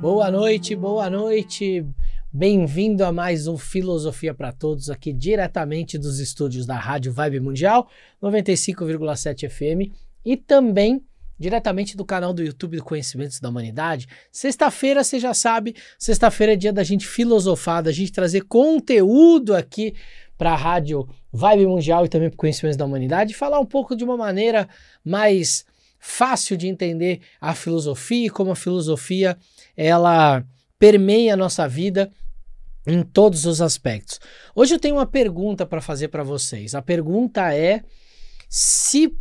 Boa noite, boa noite. Bem-vindo a mais um Filosofia para Todos, aqui diretamente dos estúdios da Rádio Vibe Mundial, 95,7 FM e também diretamente do canal do YouTube do Conhecimentos da Humanidade. Sexta-feira, você já sabe, sexta-feira é dia da gente filosofar, da gente trazer conteúdo aqui para a Rádio Vibe Mundial e também para Conhecimentos da Humanidade, falar um pouco de uma maneira mais fácil de entender a filosofia e como a filosofia ela permeia a nossa vida em todos os aspectos. Hoje eu tenho uma pergunta para fazer para vocês. A pergunta é se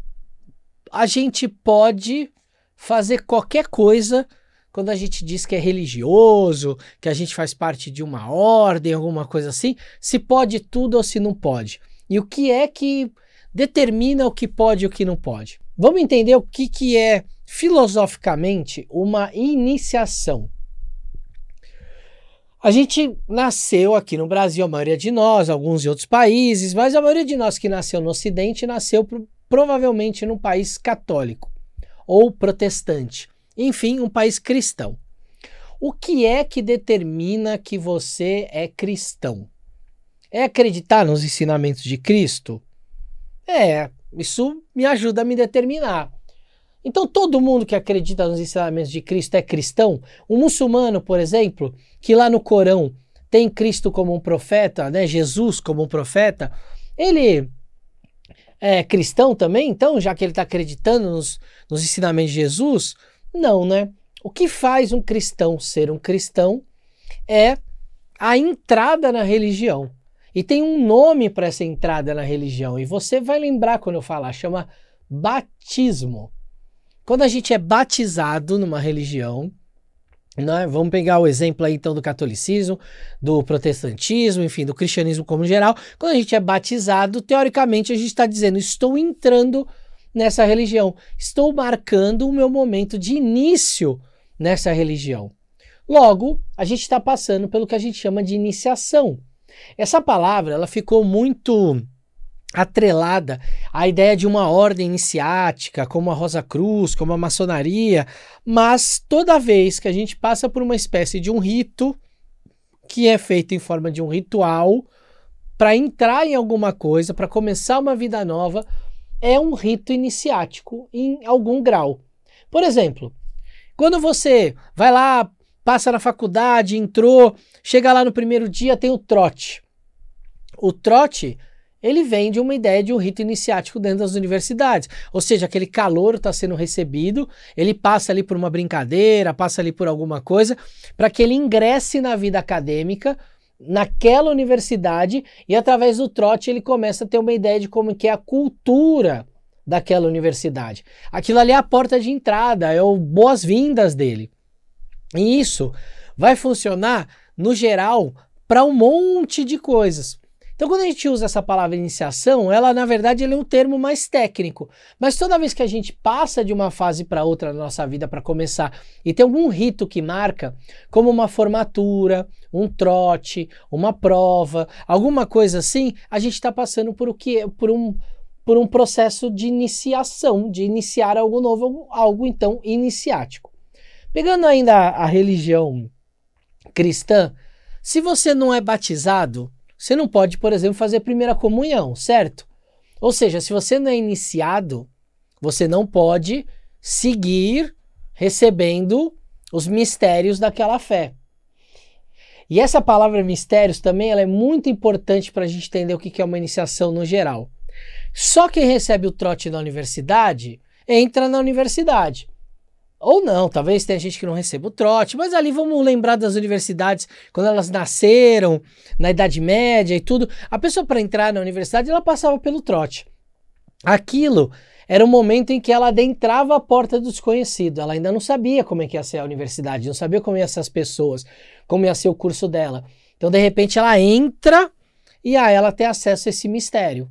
a gente pode fazer qualquer coisa quando a gente diz que é religioso, que a gente faz parte de uma ordem, alguma coisa assim, se pode tudo ou se não pode. E o que é que determina o que pode e o que não pode? Vamos entender o que, que é filosoficamente uma iniciação. A gente nasceu aqui no Brasil, a maioria de nós, alguns em outros países, mas a maioria de nós que nasceu no Ocidente nasceu pro, provavelmente num país católico ou protestante, enfim, um país cristão. O que é que determina que você é cristão? É acreditar nos ensinamentos de Cristo? É, isso me ajuda a me determinar. Então, todo mundo que acredita nos ensinamentos de Cristo é cristão? Um muçulmano, por exemplo, que lá no Corão tem Cristo como um profeta, né? Jesus como um profeta, ele é cristão também? Então, já que ele está acreditando nos, nos ensinamentos de Jesus? Não, né? O que faz um cristão ser um cristão é a entrada na religião. E tem um nome para essa entrada na religião, e você vai lembrar quando eu falar, chama batismo. Quando a gente é batizado numa religião, né? Vamos pegar o exemplo aí então do catolicismo, do protestantismo, enfim, do cristianismo como geral. Quando a gente é batizado, teoricamente a gente está dizendo: estou entrando nessa religião, estou marcando o meu momento de início nessa religião. Logo, a gente está passando pelo que a gente chama de iniciação. Essa palavra ela ficou muito atrelada à ideia de uma ordem iniciática, como a Rosa Cruz, como a maçonaria, mas toda vez que a gente passa por uma espécie de um rito, que é feito em forma de um ritual, para entrar em alguma coisa, para começar uma vida nova, é um rito iniciático em algum grau. Por exemplo, quando você vai lá passa na faculdade, entrou, chega lá no primeiro dia, tem o trote. O trote, ele vem de uma ideia de um rito iniciático dentro das universidades. Ou seja, aquele calor está sendo recebido, ele passa ali por uma brincadeira, passa ali por alguma coisa, para que ele ingresse na vida acadêmica naquela universidade e através do trote ele começa a ter uma ideia de como que é a cultura daquela universidade. Aquilo ali é a porta de entrada, é o boas-vindas dele. E isso vai funcionar no geral para um monte de coisas. Então, quando a gente usa essa palavra iniciação, ela na verdade ela é um termo mais técnico. Mas toda vez que a gente passa de uma fase para outra na nossa vida para começar e tem algum rito que marca, como uma formatura, um trote, uma prova, alguma coisa assim, a gente está passando por o que por um por um processo de iniciação, de iniciar algo novo, algo então iniciático. Pegando ainda a, a religião cristã, se você não é batizado, você não pode, por exemplo, fazer primeira comunhão, certo? Ou seja, se você não é iniciado, você não pode seguir recebendo os mistérios daquela fé. E essa palavra mistérios também ela é muito importante para a gente entender o que é uma iniciação no geral. Só quem recebe o trote da universidade entra na universidade. Ou não, talvez tenha gente que não receba o trote, mas ali vamos lembrar das universidades, quando elas nasceram, na Idade Média e tudo. A pessoa, para entrar na universidade, ela passava pelo trote. Aquilo era o momento em que ela adentrava a porta do desconhecido. Ela ainda não sabia como é que ia ser a universidade, não sabia como ia ser as pessoas, como ia ser o curso dela. Então, de repente, ela entra e a ela tem acesso a esse mistério.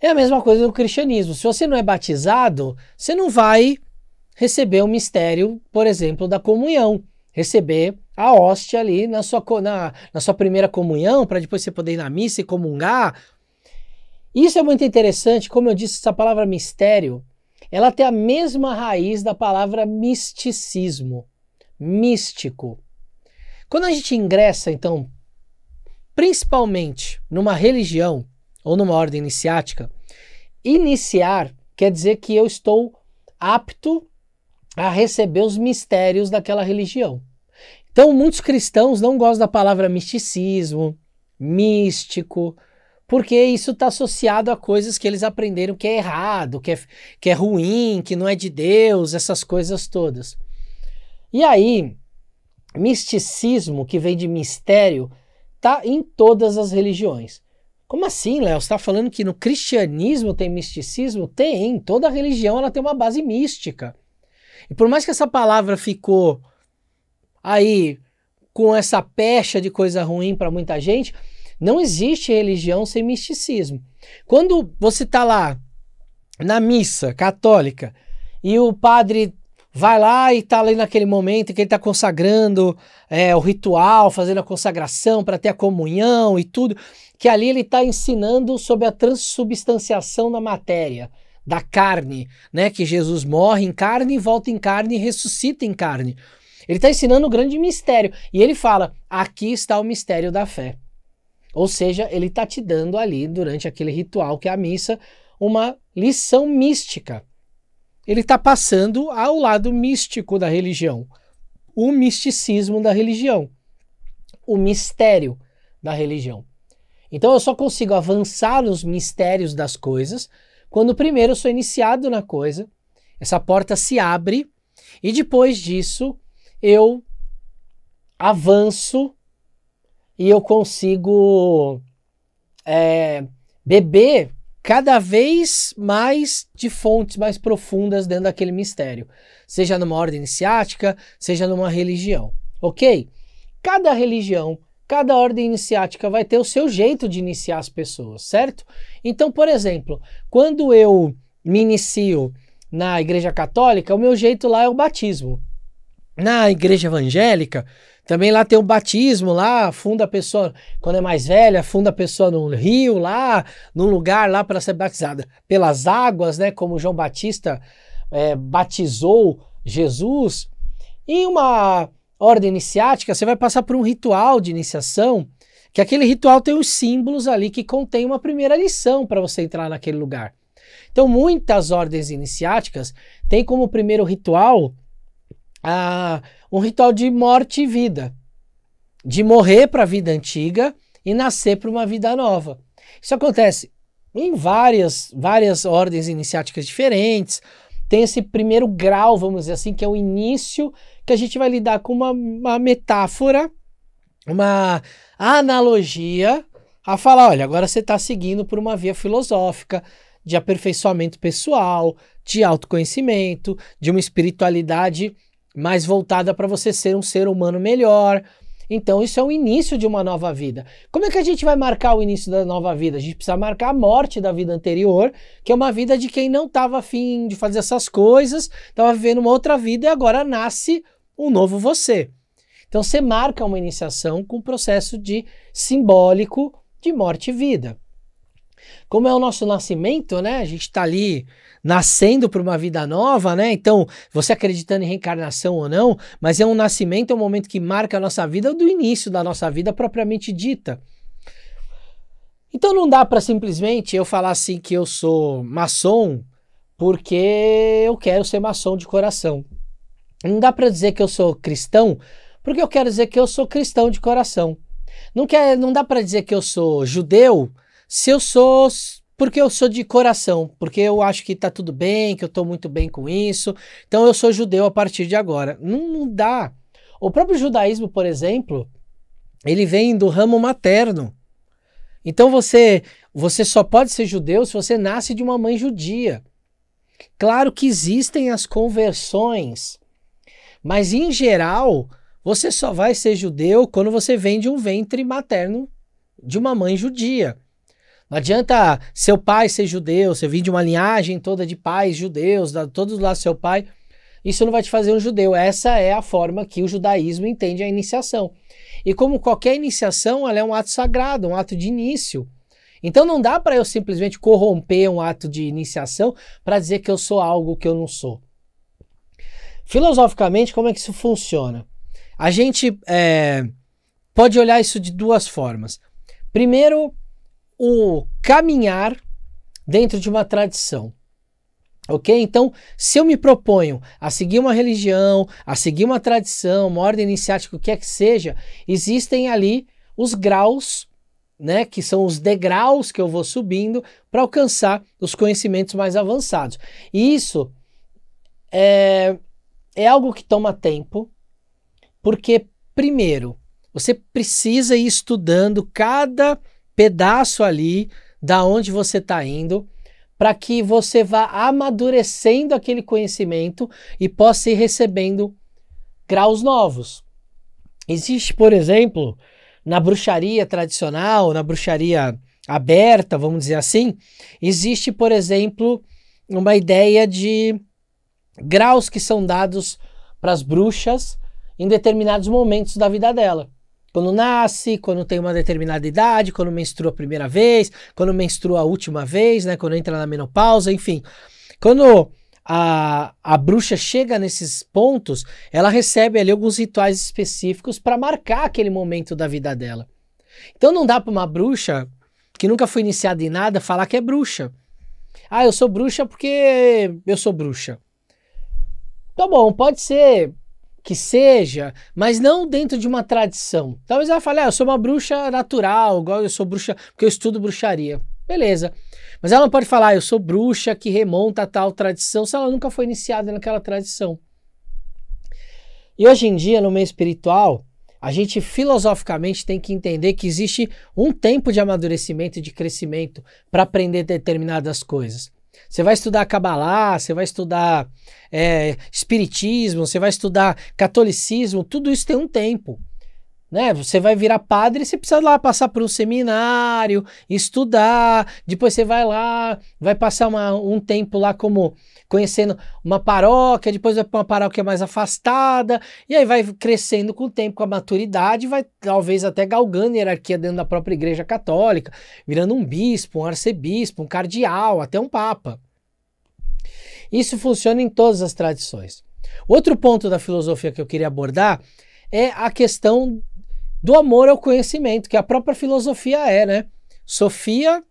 É a mesma coisa no cristianismo. Se você não é batizado, você não vai receber o mistério, por exemplo, da comunhão, receber a hóstia ali na sua, na, na sua primeira comunhão, para depois você poder ir na missa e comungar. Isso é muito interessante, como eu disse, essa palavra mistério, ela tem a mesma raiz da palavra misticismo, místico. Quando a gente ingressa, então, principalmente numa religião ou numa ordem iniciática, iniciar quer dizer que eu estou apto a receber os mistérios daquela religião. Então, muitos cristãos não gostam da palavra misticismo, místico, porque isso está associado a coisas que eles aprenderam que é errado, que é, que é ruim, que não é de Deus, essas coisas todas. E aí, misticismo, que vem de mistério, está em todas as religiões. Como assim, Léo? Você está falando que no cristianismo tem misticismo? Tem, toda religião ela tem uma base mística. E por mais que essa palavra ficou aí com essa pecha de coisa ruim para muita gente, não existe religião sem misticismo. Quando você está lá na missa católica e o padre vai lá e está ali naquele momento que ele está consagrando é, o ritual, fazendo a consagração para ter a comunhão e tudo, que ali ele está ensinando sobre a transubstanciação da matéria da carne, né? Que Jesus morre em carne, volta em carne e ressuscita em carne. Ele está ensinando o grande mistério. E ele fala: aqui está o mistério da fé. Ou seja, ele está te dando ali, durante aquele ritual que é a missa, uma lição mística. Ele está passando ao lado místico da religião, o misticismo da religião, o mistério da religião. Então eu só consigo avançar nos mistérios das coisas quando primeiro eu sou iniciado na coisa, essa porta se abre e depois disso eu avanço e eu consigo é, beber cada vez mais de fontes mais profundas dentro daquele mistério, seja numa ordem iniciática, seja numa religião, ok? Cada religião Cada ordem iniciática vai ter o seu jeito de iniciar as pessoas, certo? Então, por exemplo, quando eu me inicio na Igreja Católica, o meu jeito lá é o batismo. Na igreja evangélica, também lá tem o batismo, lá afunda a pessoa, quando é mais velha, afunda a pessoa num rio, lá, num lugar lá para ser batizada. Pelas águas, né, como João Batista é, batizou Jesus. E uma ordem iniciática, você vai passar por um ritual de iniciação, que aquele ritual tem os símbolos ali que contém uma primeira lição para você entrar naquele lugar. Então, muitas ordens iniciáticas têm como primeiro ritual ah, um ritual de morte e vida, de morrer para a vida antiga e nascer para uma vida nova. Isso acontece em várias, várias ordens iniciáticas diferentes. Tem esse primeiro grau, vamos dizer assim, que é o início, que a gente vai lidar com uma, uma metáfora, uma analogia, a falar: olha, agora você está seguindo por uma via filosófica, de aperfeiçoamento pessoal, de autoconhecimento, de uma espiritualidade mais voltada para você ser um ser humano melhor. Então, isso é o início de uma nova vida. Como é que a gente vai marcar o início da nova vida? A gente precisa marcar a morte da vida anterior, que é uma vida de quem não estava afim de fazer essas coisas, estava vivendo uma outra vida e agora nasce um novo você. Então você marca uma iniciação com um processo de simbólico de morte e vida. Como é o nosso nascimento, né? A gente está ali nascendo para uma vida nova, né? Então, você acreditando em reencarnação ou não, mas é um nascimento, é um momento que marca a nossa vida do início da nossa vida propriamente dita. Então não dá para simplesmente eu falar assim que eu sou maçom porque eu quero ser maçom de coração. Não dá para dizer que eu sou cristão, porque eu quero dizer que eu sou cristão de coração. Não, quer, não dá para dizer que eu sou judeu se eu sou porque eu sou de coração, porque eu acho que está tudo bem, que eu estou muito bem com isso, então eu sou judeu a partir de agora. Não, não dá. O próprio judaísmo, por exemplo, ele vem do ramo materno. Então você, você só pode ser judeu se você nasce de uma mãe judia. Claro que existem as conversões mas em geral, você só vai ser judeu quando você vem de um ventre materno de uma mãe judia. Não adianta seu pai ser judeu, você vir de uma linhagem toda de pais judeus, todos lá seu pai. Isso não vai te fazer um judeu. Essa é a forma que o judaísmo entende a iniciação. E como qualquer iniciação, ela é um ato sagrado, um ato de início. Então não dá para eu simplesmente corromper um ato de iniciação para dizer que eu sou algo que eu não sou. Filosoficamente, como é que isso funciona? A gente é, pode olhar isso de duas formas. Primeiro, o caminhar dentro de uma tradição. Ok? Então, se eu me proponho a seguir uma religião, a seguir uma tradição, uma ordem iniciática, o que é que seja, existem ali os graus, né? Que são os degraus que eu vou subindo para alcançar os conhecimentos mais avançados. E isso é, é algo que toma tempo, porque, primeiro, você precisa ir estudando cada pedaço ali da onde você está indo, para que você vá amadurecendo aquele conhecimento e possa ir recebendo graus novos. Existe, por exemplo, na bruxaria tradicional, na bruxaria aberta, vamos dizer assim, existe, por exemplo, uma ideia de graus que são dados para as bruxas em determinados momentos da vida dela. Quando nasce, quando tem uma determinada idade, quando menstrua a primeira vez, quando menstrua a última vez, né, quando entra na menopausa, enfim. Quando a, a bruxa chega nesses pontos, ela recebe ali alguns rituais específicos para marcar aquele momento da vida dela. Então não dá para uma bruxa que nunca foi iniciada em nada falar que é bruxa. Ah, eu sou bruxa porque eu sou bruxa. Tá bom, pode ser que seja, mas não dentro de uma tradição. Talvez ela fale, ah, eu sou uma bruxa natural, igual eu sou bruxa, porque eu estudo bruxaria. Beleza. Mas ela não pode falar, ah, eu sou bruxa que remonta a tal tradição, se ela nunca foi iniciada naquela tradição. E hoje em dia, no meio espiritual, a gente filosoficamente tem que entender que existe um tempo de amadurecimento e de crescimento para aprender determinadas coisas. Você vai estudar Kabbalah, você vai estudar é, Espiritismo, você vai estudar Catolicismo, tudo isso tem um tempo. Né? Você vai virar padre, você precisa lá passar por um seminário, estudar, depois você vai lá, vai passar uma, um tempo lá como conhecendo uma paróquia, depois vai para uma paróquia mais afastada, e aí vai crescendo com o tempo, com a maturidade, vai talvez até galgando hierarquia dentro da própria igreja católica, virando um bispo, um arcebispo, um cardeal, até um papa. Isso funciona em todas as tradições. Outro ponto da filosofia que eu queria abordar é a questão do amor ao conhecimento, que a própria filosofia é, né? Sofia,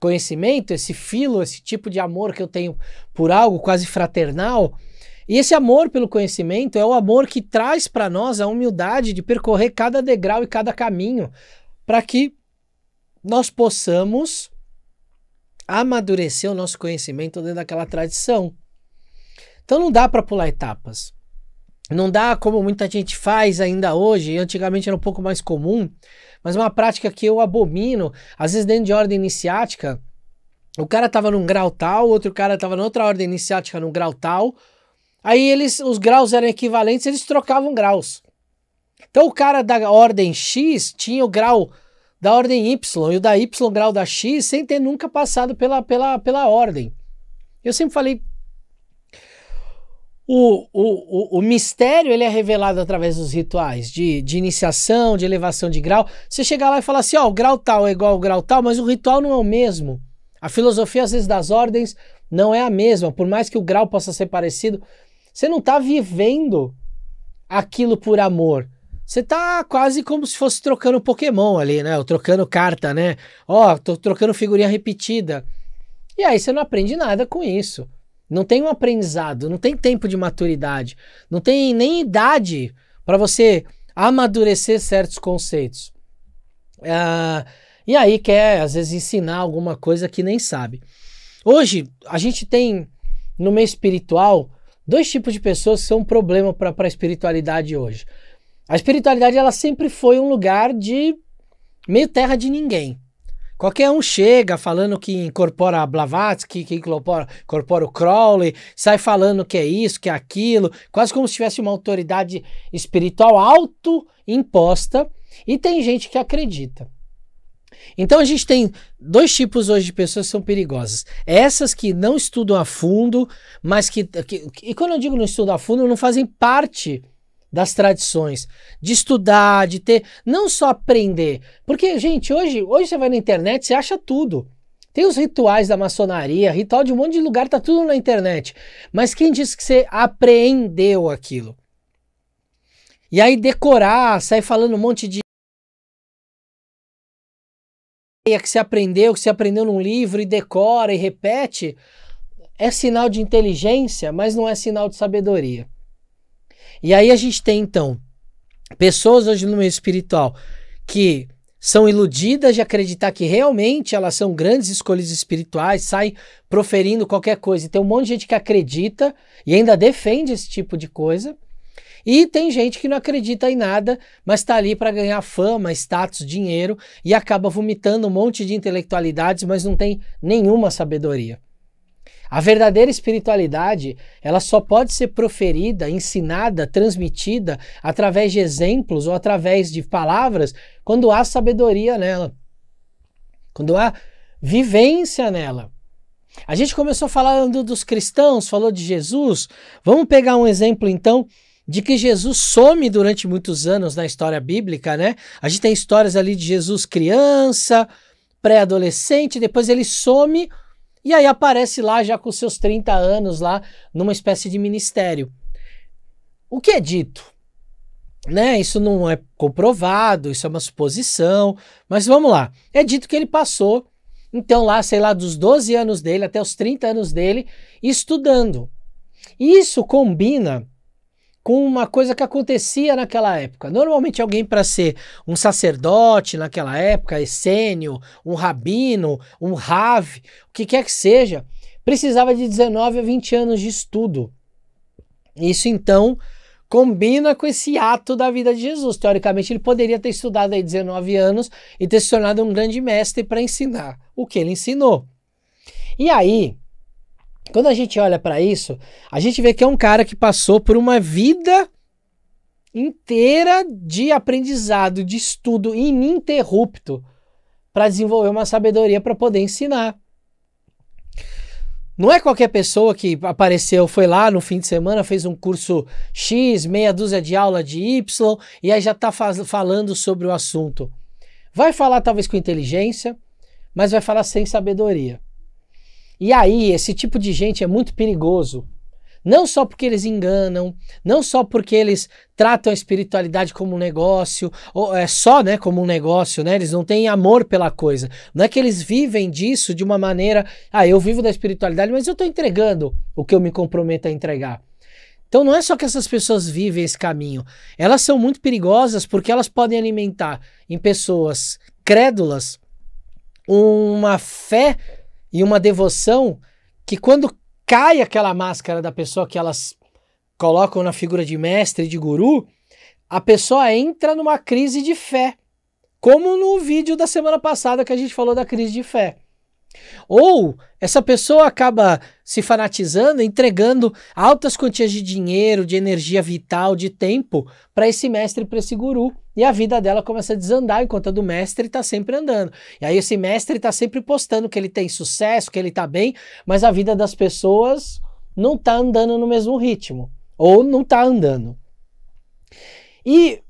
conhecimento, esse filo, esse tipo de amor que eu tenho por algo quase fraternal. E esse amor pelo conhecimento é o amor que traz para nós a humildade de percorrer cada degrau e cada caminho para que nós possamos amadurecer o nosso conhecimento dentro daquela tradição. Então não dá para pular etapas. Não dá como muita gente faz ainda hoje, antigamente era um pouco mais comum, mas uma prática que eu abomino, às vezes dentro de ordem iniciática, o cara tava num grau tal, outro cara tava noutra ordem iniciática num grau tal, aí eles, os graus eram equivalentes, eles trocavam graus. Então o cara da ordem X tinha o grau da ordem Y e o da Y grau da X sem ter nunca passado pela, pela, pela ordem. Eu sempre falei o, o, o, o, mistério ele é revelado através dos rituais de, de iniciação, de elevação de grau. Você chega lá e fala assim: ó, o grau tal é igual ao grau tal, mas o ritual não é o mesmo. A filosofia, às vezes, das ordens não é a mesma, por mais que o grau possa ser parecido. Você não está vivendo aquilo por amor. Você está quase como se fosse trocando Pokémon ali, né? Ou trocando carta, né? Ó, oh, tô trocando figurinha repetida. E aí você não aprende nada com isso. Não tem um aprendizado, não tem tempo de maturidade, não tem nem idade para você amadurecer certos conceitos. Uh, e aí quer, às vezes, ensinar alguma coisa que nem sabe. Hoje, a gente tem no meio espiritual dois tipos de pessoas que são um problema para a espiritualidade hoje. A espiritualidade ela sempre foi um lugar de meio terra de ninguém. Qualquer um chega falando que incorpora a Blavatsky, que incorpora, incorpora o Crowley, sai falando que é isso, que é aquilo, quase como se tivesse uma autoridade espiritual auto-imposta, e tem gente que acredita. Então a gente tem dois tipos hoje de pessoas que são perigosas. Essas que não estudam a fundo, mas que, que. E quando eu digo não estudam a fundo, não fazem parte das tradições, de estudar, de ter, não só aprender. Porque, gente, hoje, hoje você vai na internet, você acha tudo. Tem os rituais da maçonaria, ritual de um monte de lugar, tá tudo na internet. Mas quem disse que você apreendeu aquilo? E aí decorar, sair falando um monte de ideia que você aprendeu, que você aprendeu num livro e decora e repete, é sinal de inteligência, mas não é sinal de sabedoria. E aí a gente tem então pessoas hoje no meio espiritual que são iludidas de acreditar que realmente elas são grandes escolhas espirituais, saem proferindo qualquer coisa. E tem um monte de gente que acredita e ainda defende esse tipo de coisa. E tem gente que não acredita em nada, mas está ali para ganhar fama, status, dinheiro e acaba vomitando um monte de intelectualidades, mas não tem nenhuma sabedoria. A verdadeira espiritualidade, ela só pode ser proferida, ensinada, transmitida através de exemplos ou através de palavras quando há sabedoria nela. Quando há vivência nela. A gente começou falando dos cristãos, falou de Jesus. Vamos pegar um exemplo então de que Jesus some durante muitos anos na história bíblica, né? A gente tem histórias ali de Jesus criança, pré-adolescente, depois ele some e aí aparece lá já com seus 30 anos lá numa espécie de ministério. O que é dito? Né? Isso não é comprovado, isso é uma suposição, mas vamos lá. É dito que ele passou então lá, sei lá, dos 12 anos dele até os 30 anos dele estudando. Isso combina com uma coisa que acontecia naquela época. Normalmente alguém para ser um sacerdote naquela época, essênio, um rabino, um rave, o que quer que seja, precisava de 19 a 20 anos de estudo. Isso então combina com esse ato da vida de Jesus. Teoricamente ele poderia ter estudado aí 19 anos e ter se tornado um grande mestre para ensinar o que ele ensinou. E aí, quando a gente olha para isso, a gente vê que é um cara que passou por uma vida inteira de aprendizado, de estudo ininterrupto para desenvolver uma sabedoria para poder ensinar. Não é qualquer pessoa que apareceu, foi lá no fim de semana, fez um curso X, meia dúzia de aula de Y e aí já está falando sobre o assunto. Vai falar talvez com inteligência, mas vai falar sem sabedoria. E aí, esse tipo de gente é muito perigoso. Não só porque eles enganam, não só porque eles tratam a espiritualidade como um negócio, ou é só, né, como um negócio, né? Eles não têm amor pela coisa. Não é que eles vivem disso de uma maneira, ah, eu vivo da espiritualidade, mas eu estou entregando o que eu me comprometo a entregar. Então não é só que essas pessoas vivem esse caminho, elas são muito perigosas porque elas podem alimentar em pessoas crédulas uma fé e uma devoção que quando cai aquela máscara da pessoa que elas colocam na figura de mestre, de guru, a pessoa entra numa crise de fé. Como no vídeo da semana passada que a gente falou da crise de fé. Ou essa pessoa acaba se fanatizando, entregando altas quantias de dinheiro, de energia vital, de tempo para esse mestre, para esse guru. E a vida dela começa a desandar enquanto a do mestre está sempre andando. E aí esse mestre está sempre postando que ele tem sucesso, que ele está bem, mas a vida das pessoas não está andando no mesmo ritmo. Ou não está andando. E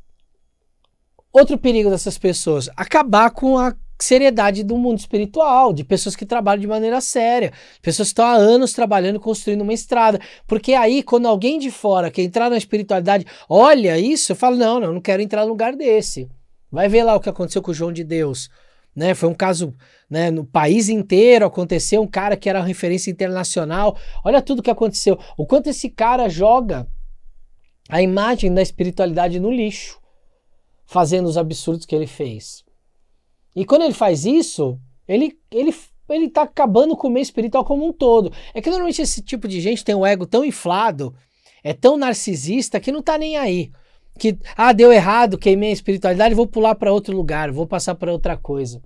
outro perigo dessas pessoas, acabar com a seriedade do mundo espiritual, de pessoas que trabalham de maneira séria, pessoas que estão há anos trabalhando, construindo uma estrada. Porque aí, quando alguém de fora que entrar na espiritualidade olha isso, eu falo: não, não, não quero entrar num lugar desse. Vai ver lá o que aconteceu com o João de Deus. Né, foi um caso né, no país inteiro, aconteceu um cara que era referência internacional. Olha tudo que aconteceu. O quanto esse cara joga a imagem da espiritualidade no lixo, fazendo os absurdos que ele fez. E quando ele faz isso, ele ele ele tá acabando com o meio espiritual como um todo. É que normalmente esse tipo de gente tem um ego tão inflado, é tão narcisista que não tá nem aí. Que ah, deu errado, queimei a espiritualidade, vou pular para outro lugar, vou passar para outra coisa.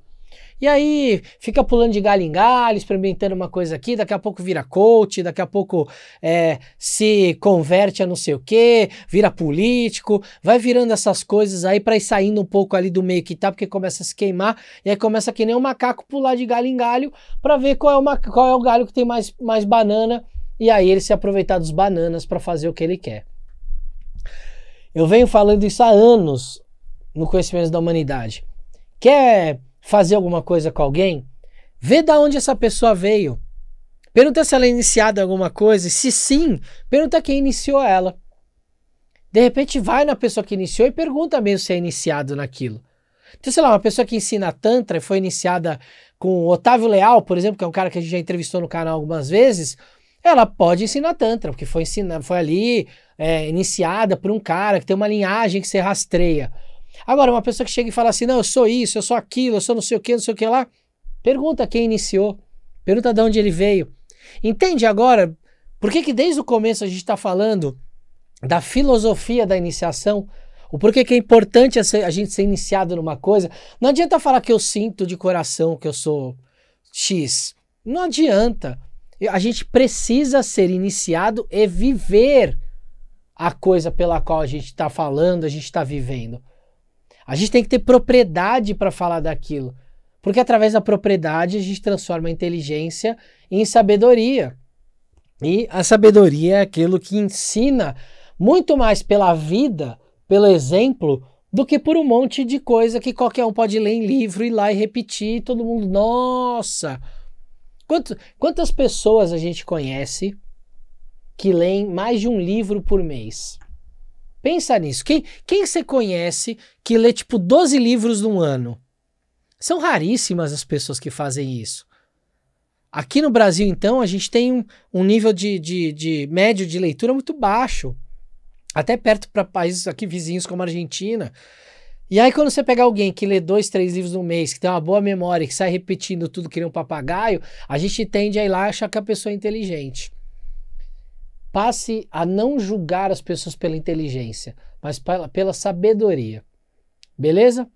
E aí fica pulando de galho em galho, experimentando uma coisa aqui, daqui a pouco vira coach, daqui a pouco é, se converte a não sei o que, vira político, vai virando essas coisas aí para ir saindo um pouco ali do meio que tá, porque começa a se queimar, e aí começa que nem um macaco pular de galho em galho para ver qual é, qual é o galho que tem mais, mais banana, e aí ele se aproveitar dos bananas para fazer o que ele quer. Eu venho falando isso há anos no conhecimento da humanidade. Quer fazer alguma coisa com alguém, vê da onde essa pessoa veio. Pergunta se ela é iniciada em alguma coisa, e se sim, pergunta quem iniciou ela. De repente vai na pessoa que iniciou e pergunta mesmo se é iniciado naquilo. Então, sei lá, uma pessoa que ensina Tantra e foi iniciada com Otávio Leal, por exemplo, que é um cara que a gente já entrevistou no canal algumas vezes, ela pode ensinar Tantra, porque foi, ensinar, foi ali é, iniciada por um cara que tem uma linhagem que se rastreia. Agora, uma pessoa que chega e fala assim: não, eu sou isso, eu sou aquilo, eu sou não sei o que, não sei o que lá, pergunta quem iniciou, pergunta de onde ele veio. Entende agora por que, que desde o começo a gente está falando da filosofia da iniciação? O porquê que é importante a gente ser iniciado numa coisa? Não adianta falar que eu sinto de coração que eu sou X. Não adianta. A gente precisa ser iniciado e viver a coisa pela qual a gente está falando, a gente está vivendo. A gente tem que ter propriedade para falar daquilo. Porque através da propriedade a gente transforma a inteligência em sabedoria. E a sabedoria é aquilo que ensina muito mais pela vida, pelo exemplo, do que por um monte de coisa que qualquer um pode ler em livro e lá e repetir. E todo mundo, nossa! Quanto, quantas pessoas a gente conhece que leem mais de um livro por mês? Pensa nisso. Quem, quem você conhece que lê tipo 12 livros num ano? São raríssimas as pessoas que fazem isso. Aqui no Brasil, então, a gente tem um, um nível de, de, de médio de leitura muito baixo. Até perto para países aqui vizinhos como a Argentina. E aí, quando você pega alguém que lê dois, três livros no mês, que tem uma boa memória, que sai repetindo tudo que nem um papagaio, a gente tende a ir lá e achar que a pessoa é inteligente passe a não julgar as pessoas pela inteligência, mas pela, pela sabedoria. Beleza?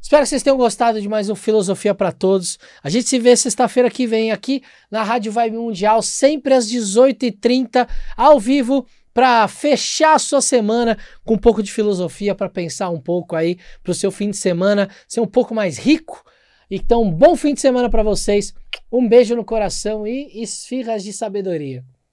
Espero que vocês tenham gostado de mais um Filosofia para Todos. A gente se vê sexta-feira que vem aqui na Rádio Vibe Mundial, sempre às 18h30, ao vivo, para fechar a sua semana com um pouco de filosofia, para pensar um pouco aí para o seu fim de semana ser um pouco mais rico. Então, bom fim de semana para vocês. Um beijo no coração e esfirras de sabedoria.